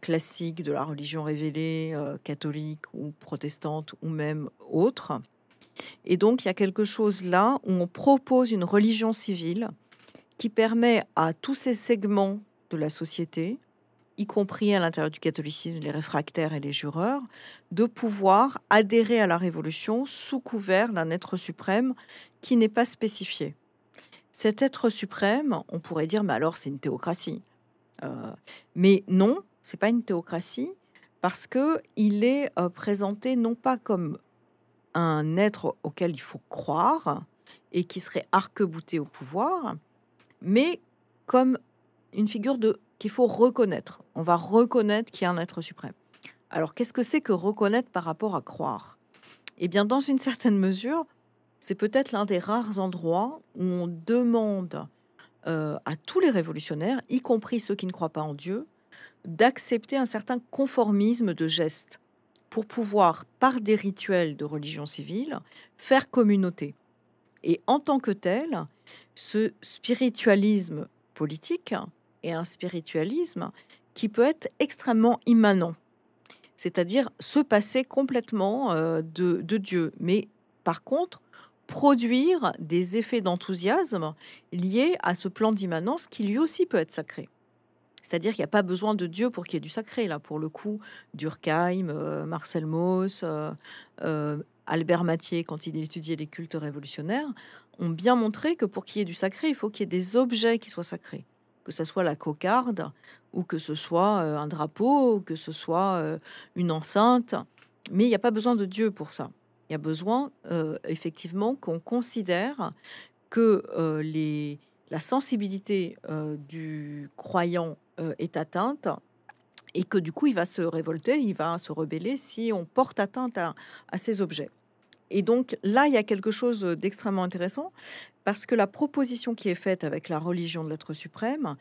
classiques de la religion révélée, catholique ou protestante ou même autre, et donc, il y a quelque chose là où on propose une religion civile qui permet à tous ces segments de la société, y compris à l'intérieur du catholicisme, les réfractaires et les jureurs, de pouvoir adhérer à la révolution sous couvert d'un être suprême qui n'est pas spécifié. Cet être suprême, on pourrait dire, mais alors c'est une théocratie. Euh, mais non, c'est pas une théocratie parce que il est euh, présenté non pas comme un être auquel il faut croire et qui serait arquebouté au pouvoir, mais comme une figure de qu'il faut reconnaître. On va reconnaître qu'il y a un être suprême. Alors qu'est-ce que c'est que reconnaître par rapport à croire Eh bien, dans une certaine mesure, c'est peut-être l'un des rares endroits où on demande euh, à tous les révolutionnaires, y compris ceux qui ne croient pas en Dieu, d'accepter un certain conformisme de gestes pour pouvoir, par des rituels de religion civile, faire communauté. Et en tant que tel, ce spiritualisme politique est un spiritualisme qui peut être extrêmement immanent, c'est-à-dire se passer complètement euh, de, de Dieu, mais par contre produire des effets d'enthousiasme liés à ce plan d'immanence qui lui aussi peut être sacré. C'est-à-dire qu'il n'y a pas besoin de Dieu pour qu'il y ait du sacré, là, pour le coup. Durkheim, euh, Marcel Mauss, euh, euh, Albert Mathier, quand il étudiait les cultes révolutionnaires, ont bien montré que pour qu'il y ait du sacré, il faut qu'il y ait des objets qui soient sacrés. Que ce soit la cocarde, ou que ce soit un drapeau, que ce soit une enceinte. Mais il n'y a pas besoin de Dieu pour ça. Il y a besoin, effectivement, qu'on considère que les la sensibilité euh, du croyant euh, est atteinte et que du coup il va se révolter, il va se rebeller si on porte atteinte à, ces objets. Et donc là, il y a quelque chose d'extrêmement intéressant parce que la proposition qui est faite avec la religion de l'être suprême,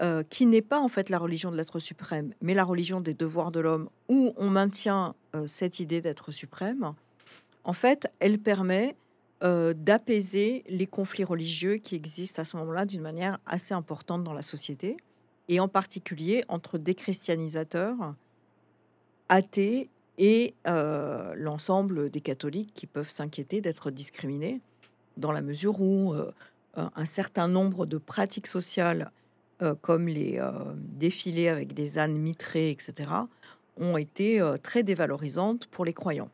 euh, qui n'est pas en fait la religion de l'être suprême, mais la religion des devoirs de l'homme, où on maintient cette idée d'être suprême, en fait, elle permet euh, d'apaiser les conflits religieux qui existent à ce moment-là d'une manière assez importante dans la société, et en particulier entre des christianisateurs athées et euh, l'ensemble des catholiques qui peuvent s'inquiéter d'être discriminés, dans la mesure où euh, un certain nombre de pratiques sociales, comme les défilés avec des ânes mitrés, etc., ont été très dévalorisantes pour les croyants.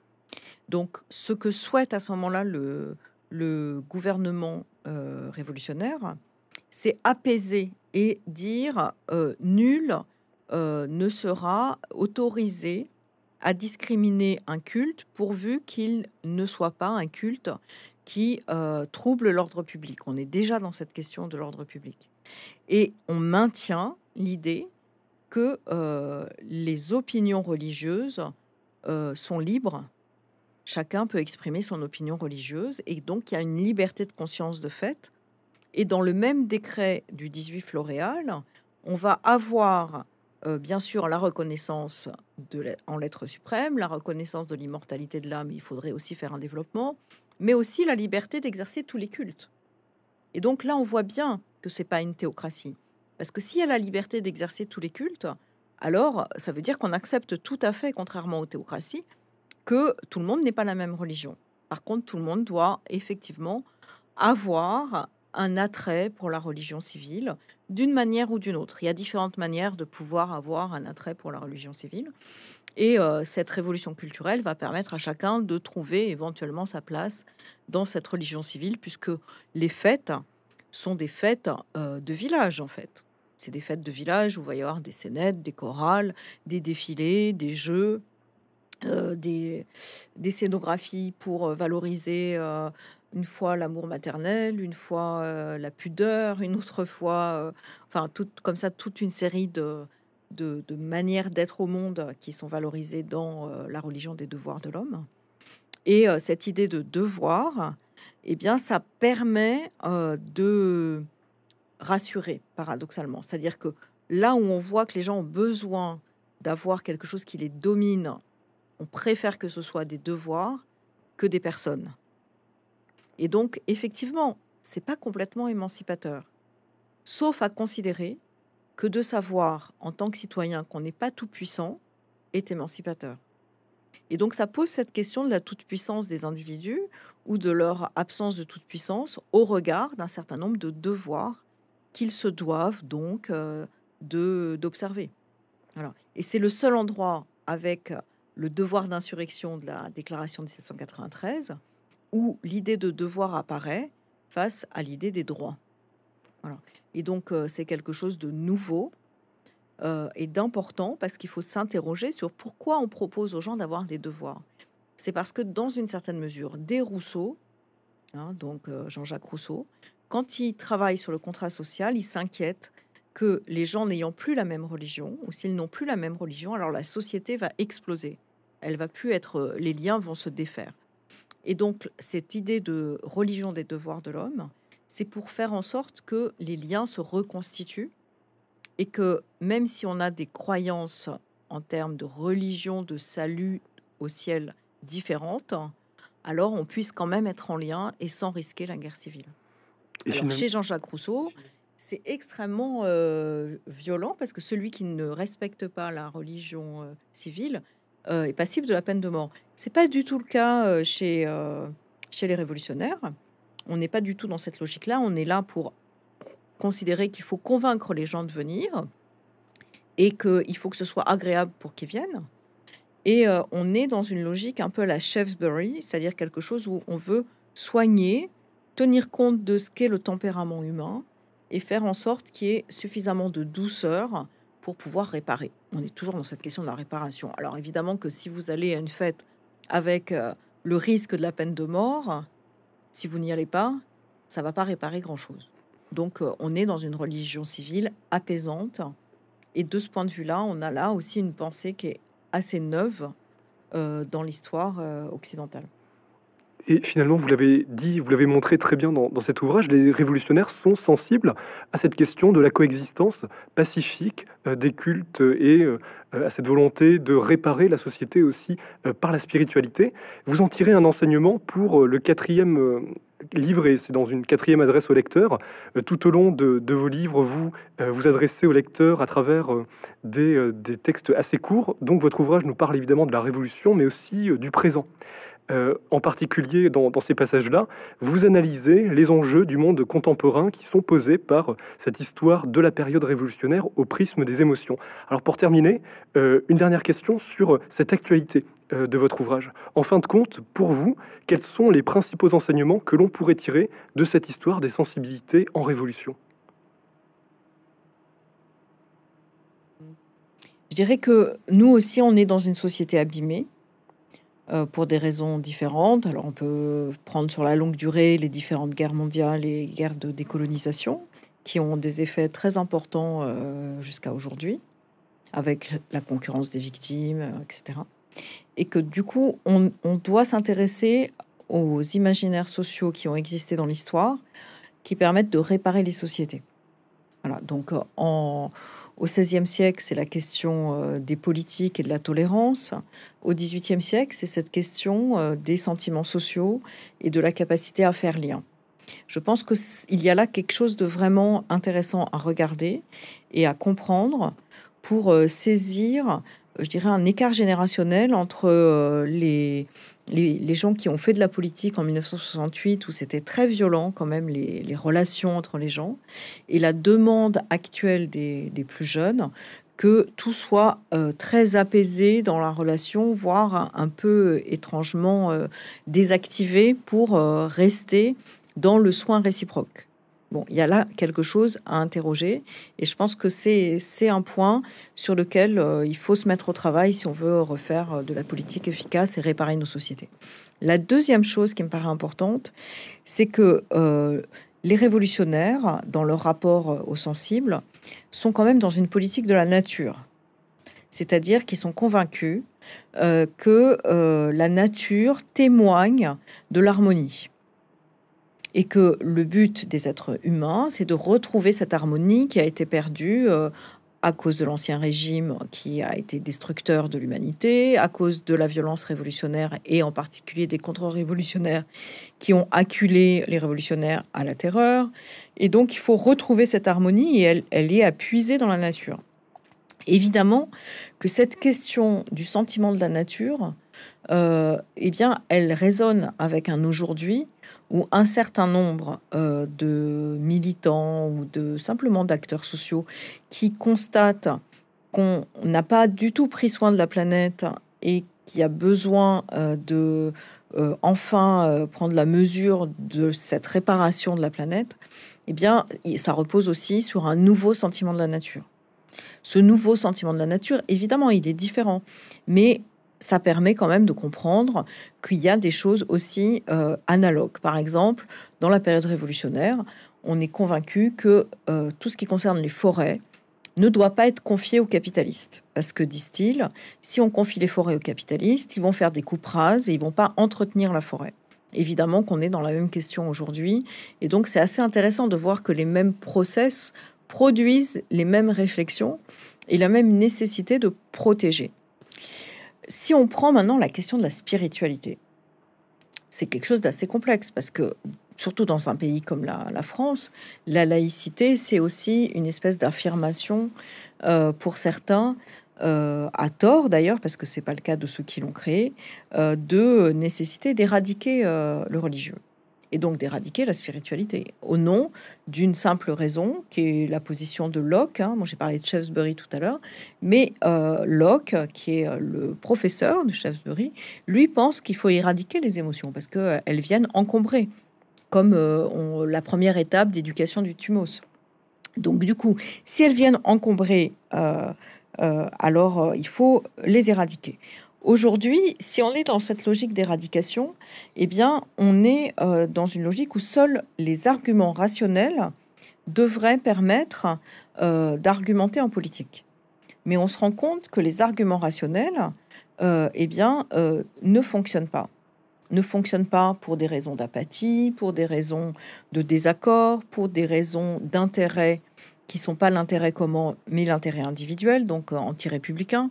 Donc, ce que souhaite à ce moment-là le, gouvernement euh, révolutionnaire, c'est apaiser et dire euh, nul euh, ne sera autorisé à discriminer un culte pourvu qu'il ne soit pas un culte qui trouble l'ordre public. On est déjà dans cette question de l'ordre public. Et on maintient l'idée que les opinions religieuses sont libres Chacun peut exprimer son opinion religieuse et donc il y a une liberté de conscience de fait. Et dans le même décret du 18 floréal, on va avoir euh, bien sûr la reconnaissance en l'être suprême, la reconnaissance de l'immortalité de l'âme, il faudrait aussi faire un développement, mais aussi la liberté d'exercer tous les cultes. Et donc là, on voit bien que ce n'est pas une théocratie. Parce que si elle a la liberté d'exercer tous les cultes, alors ça veut dire qu'on accepte tout à fait, contrairement aux théocraties, que tout le monde n'est pas la même religion. Par contre, tout le monde doit effectivement avoir un attrait pour la religion civile d'une manière ou d'une autre. Il y a différentes manières de pouvoir avoir un attrait pour la religion civile. Et euh, cette révolution culturelle va permettre à chacun de trouver éventuellement sa place dans cette religion civile, puisque les fêtes sont des fêtes euh, de village, en fait. C'est des fêtes de village où il va y avoir des scénettes, des chorales, des défilés, des jeux, euh, des, scénographies pour euh, valoriser euh, une fois l'amour maternel, une fois la pudeur, une autre fois, enfin, tout, comme ça, toute une série de, de manières d'être au monde qui sont valorisées dans la religion des devoirs de l'homme. Et cette idée de devoir, eh bien, ça permet de rassurer, paradoxalement. C'est-à-dire que là où on voit que les gens ont besoin d'avoir quelque chose qui les domine on préfère que ce soit des devoirs que des personnes. Et donc, effectivement, c'est pas complètement émancipateur, sauf à considérer que de savoir en tant que citoyen qu'on n'est pas tout puissant est émancipateur. Et donc, ça pose cette question de la toute-puissance des individus ou de leur absence de toute-puissance au regard d'un certain nombre de devoirs qu'ils se doivent donc euh, d'observer. Alors, et c'est le seul endroit avec le devoir d'insurrection de la déclaration de 1793, où l'idée de devoir apparaît face à l'idée des droits. Et donc, euh, c'est quelque chose de nouveau euh, et d'important parce qu'il faut s'interroger sur pourquoi on propose aux gens d'avoir des devoirs. C'est parce que, dans une certaine mesure, des Rousseau, hein, donc euh, Jean-Jacques Rousseau, quand il travaille sur le contrat social, il s'inquiète que les gens n'ayant plus la même religion, ou s'ils n'ont plus la même religion, alors la société va exploser elle va plus être, euh, les liens vont se défaire. Et donc cette idée de religion des devoirs de l'homme, c'est pour faire en sorte que les liens se reconstituent et que même si on a des croyances en termes de religion, de salut au ciel différentes, alors on puisse quand même être en lien et sans risquer la guerre civile. chez Jean-Jacques Rousseau, c'est extrêmement euh, violent parce que celui qui ne respecte pas la religion euh, civile euh, est passible de la peine de mort. C'est pas du tout le cas euh, chez, euh, chez les révolutionnaires. On n'est pas du tout dans cette logique-là. On est là pour considérer qu'il faut convaincre les gens de venir et qu'il faut que ce soit agréable pour qu'ils viennent. Et euh, on est dans une logique un peu à la Shaftesbury, c'est-à-dire quelque chose où on veut soigner, tenir compte de ce qu'est le tempérament humain et faire en sorte qu'il y ait suffisamment de douceur pour pouvoir réparer. On est toujours dans cette question de la réparation. Alors évidemment que si vous allez à une fête avec euh, le risque de la peine de mort, si vous n'y allez pas, ça va pas réparer grand-chose. Donc euh, on est dans une religion civile apaisante. Et de ce point de vue-là, on a là aussi une pensée qui est assez neuve euh, dans l'histoire occidentale. Et finalement, vous l'avez dit, vous l'avez montré très bien dans, cet ouvrage, les révolutionnaires sont sensibles à cette question de la coexistence pacifique euh, des cultes et euh, à cette volonté de réparer la société aussi euh, par la spiritualité. Vous en tirez un enseignement pour le quatrième livre, et c'est dans une quatrième adresse au lecteur. Tout au long de, vos livres, vous vous adressez au lecteur à travers des, textes assez courts. Donc votre ouvrage nous parle évidemment de la Révolution, mais aussi du présent. Euh, en particulier dans, ces passages-là, vous analysez les enjeux du monde contemporain qui sont posés par cette histoire de la période révolutionnaire au prisme des émotions. Alors pour terminer, euh, une dernière question sur cette actualité euh, de votre ouvrage. En fin de compte, pour vous, quels sont les principaux enseignements que l'on pourrait tirer de cette histoire des sensibilités en révolution Je dirais que nous aussi, on est dans une société abîmée. Euh, pour des raisons différentes. Alors on peut prendre sur la longue durée les différentes guerres mondiales et guerres de décolonisation qui ont des effets très importants euh, jusqu'à aujourd'hui avec la concurrence des victimes, euh, etc. Et que du coup, on, on doit s'intéresser aux imaginaires sociaux qui ont existé dans l'histoire, qui permettent de réparer les sociétés. Voilà, donc en, au XVIe siècle, c'est la question euh, des politiques et de la tolérance. Au XVIIIe siècle, c'est cette question euh, des sentiments sociaux et de la capacité à faire lien. Je pense qu'il y a là quelque chose de vraiment intéressant à regarder et à comprendre pour euh, saisir, je dirais, un écart générationnel entre les, les, gens qui ont fait de la politique en 1968, où c'était très violent quand même les, relations entre les gens, et la demande actuelle des, plus jeunes que tout soit euh, très apaisé dans la relation, voire un peu euh, étrangement euh, désactivé pour rester dans le soin réciproque. Bon, il y a là quelque chose à interroger et je pense que c'est un point sur lequel euh, il faut se mettre au travail si on veut refaire euh, de la politique efficace et réparer nos sociétés. La deuxième chose qui me paraît importante, c'est que euh, les révolutionnaires, dans leur rapport aux sensibles, sont quand même dans une politique de la nature. C'est-à-dire qu'ils sont convaincus que la nature témoigne de l'harmonie et que le but des êtres humains, c'est de retrouver cette harmonie qui a été perdue euh, à cause de l'ancien régime qui a été destructeur de l'humanité, à cause de la violence révolutionnaire et en particulier des contre-révolutionnaires qui ont acculé les révolutionnaires à la terreur. Et donc il faut retrouver cette harmonie et elle, elle est appuisée dans la nature. Évidemment que cette question du sentiment de la nature, euh, eh bien, elle résonne avec un aujourd'hui où un certain nombre euh, de militants ou de simplement d'acteurs sociaux qui constatent qu'on n'a pas du tout pris soin de la planète et qu'il y a besoin euh, de euh, enfin prendre la mesure de cette réparation de la planète, eh bien, ça repose aussi sur un nouveau sentiment de la nature. Ce nouveau sentiment de la nature, évidemment, il est différent, mais ça permet quand même de comprendre qu'il y a des choses aussi euh, analogues. Par exemple, dans la période révolutionnaire, on est convaincu que euh, tout ce qui concerne les forêts ne doit pas être confié aux capitalistes. Parce que, disent-ils, si on confie les forêts aux capitalistes, ils vont faire des coupes rases et ils vont pas entretenir la forêt. Évidemment qu'on est dans la même question aujourd'hui. Et donc, c'est assez intéressant de voir que les mêmes process produisent les mêmes réflexions et la même nécessité de protéger si on prend maintenant la question de la spiritualité, c'est quelque chose d'assez complexe parce que surtout dans un pays comme la, France, la laïcité, c'est aussi une espèce d'affirmation euh, pour certains, euh, à tort d'ailleurs, parce que ce n'est pas le cas de ceux qui l'ont créé, euh, de nécessité d'éradiquer le religieux et donc d'éradiquer la spiritualité au nom d'une simple raison qui est la position de Locke. Hein, moi, j'ai parlé de Shaftesbury tout à l'heure, mais euh, Locke, qui est euh, le professeur de Shaftesbury, lui pense qu'il faut éradiquer les émotions parce qu'elles euh, elles viennent encombrer, comme la première étape d'éducation du thumos. Donc, du coup, si elles viennent encombrer, alors il faut les éradiquer. Aujourd'hui, si on est dans cette logique d'éradication, eh bien, on est euh, dans une logique où seuls les arguments rationnels devraient permettre euh, d'argumenter en politique. Mais on se rend compte que les arguments rationnels, euh, eh bien, ne fonctionnent pas. Ne fonctionnent pas pour des raisons d'apathie, pour des raisons de désaccord, pour des raisons d'intérêt qui sont pas l'intérêt commun, mais l'intérêt individuel, donc euh, anti-républicain,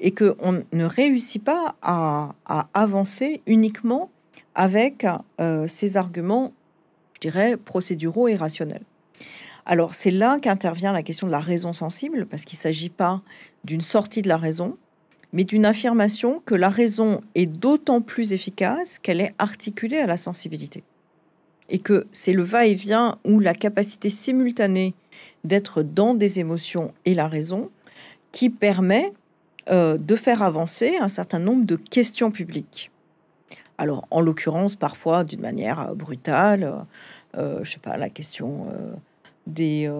et que on ne réussit pas à, avancer uniquement avec euh, ces arguments, je dirais, procéduraux et rationnels. Alors c'est là qu'intervient la question de la raison sensible, parce qu'il ne s'agit pas d'une sortie de la raison, mais d'une affirmation que la raison est d'autant plus efficace qu'elle est articulée à la sensibilité. Et que c'est le va-et-vient où la capacité simultanée d'être dans des émotions et la raison, qui permet euh, de faire avancer un certain nombre de questions publiques. Alors, en l'occurrence, parfois d'une manière euh, brutale, je euh, je sais pas, la question des,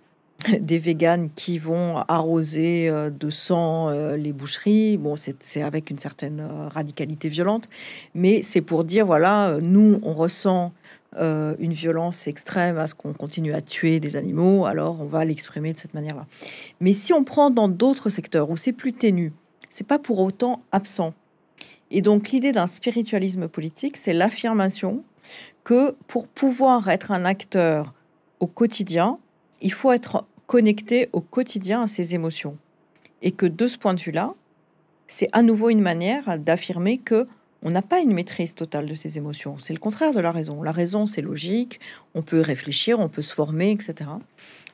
des véganes qui vont arroser de sang les boucheries. Bon, c'est avec une certaine radicalité violente, mais c'est pour dire voilà, nous, on ressent euh, une violence extrême à ce qu'on continue à tuer des animaux, alors on va l'exprimer de cette manière-là. Mais si on prend dans d'autres secteurs où c'est plus ténu, c'est pas pour autant absent. Et donc l'idée d'un spiritualisme politique, c'est l'affirmation que pour pouvoir être un acteur au quotidien, il faut être connecté au quotidien à ses émotions. Et que de ce point de vue-là, c'est à nouveau une manière d'affirmer que on n'a pas une maîtrise totale de ses émotions. C'est le contraire de la raison. La raison, c'est logique, on peut réfléchir, on peut se former, etc.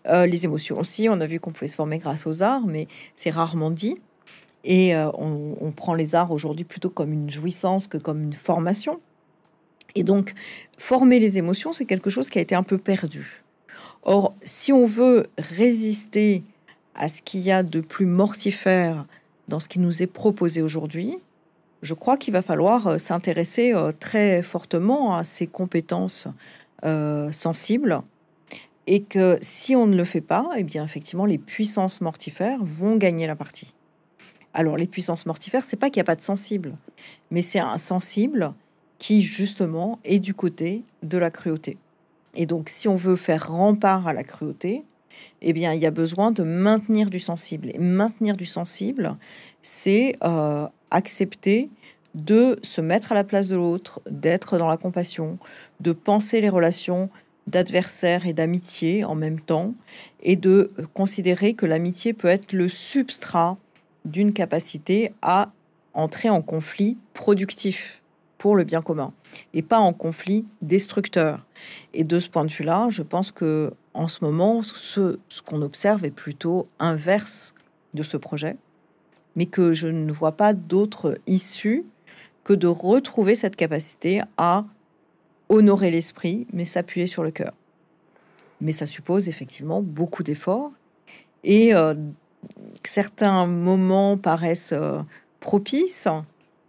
Euh, les émotions aussi, on a vu qu'on pouvait se former grâce aux arts, mais c'est rarement dit. Et euh, on, on, prend les arts aujourd'hui plutôt comme une jouissance que comme une formation. Et donc, former les émotions, c'est quelque chose qui a été un peu perdu. Or, si on veut résister à ce qu'il y a de plus mortifère dans ce qui nous est proposé aujourd'hui, je crois qu'il va falloir euh, s'intéresser euh, très fortement à ces compétences euh, sensibles et que si on ne le fait pas, eh bien effectivement les puissances mortifères vont gagner la partie. Alors les puissances mortifères, c'est pas qu'il n'y a pas de sensibles, mais c'est un sensible qui justement est du côté de la cruauté. Et donc si on veut faire rempart à la cruauté, eh bien il y a besoin de maintenir du sensible. Et maintenir du sensible, c'est accepter de se mettre à la place de l'autre, d'être dans la compassion, de penser les relations d'adversaire et d'amitié en même temps, et de considérer que l'amitié peut être le substrat d'une capacité à entrer en conflit productif pour le bien commun et pas en conflit destructeur. Et de ce point de vue-là, je pense que en ce moment, ce qu'on observe est plutôt inverse de ce projet mais que je ne vois pas d'autre issue que de retrouver cette capacité à honorer l'esprit, mais s'appuyer sur le cœur. Mais ça suppose effectivement beaucoup d'efforts et euh, certains moments paraissent euh, propices.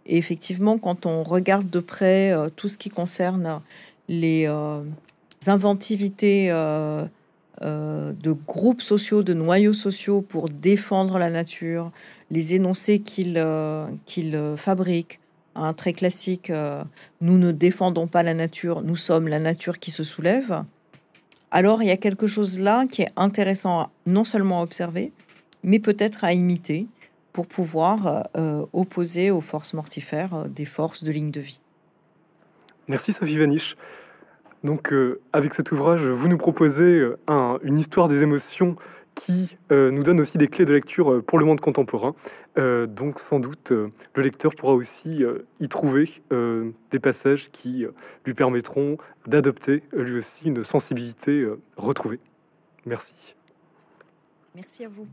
Et effectivement, quand on regarde de près euh, tout ce qui concerne les inventivités euh, de groupes sociaux, de noyaux sociaux pour défendre la nature, les énoncés qu'ils euh, euh, fabriquent, un hein, très classique, nous ne défendons pas la nature, nous sommes la nature qui se soulève. Alors il y a quelque chose là qui est intéressant non seulement à observer, mais peut-être à imiter pour pouvoir opposer aux forces mortifères des forces de ligne de vie. Merci Sophie Vaniche. Donc, euh, avec cet ouvrage, vous nous proposez euh, une histoire des émotions qui euh, nous donne aussi des clés de lecture pour le monde contemporain. donc, sans doute, le lecteur pourra aussi y trouver des passages qui lui permettront d'adopter lui aussi une sensibilité retrouvée. Merci. Merci à vous.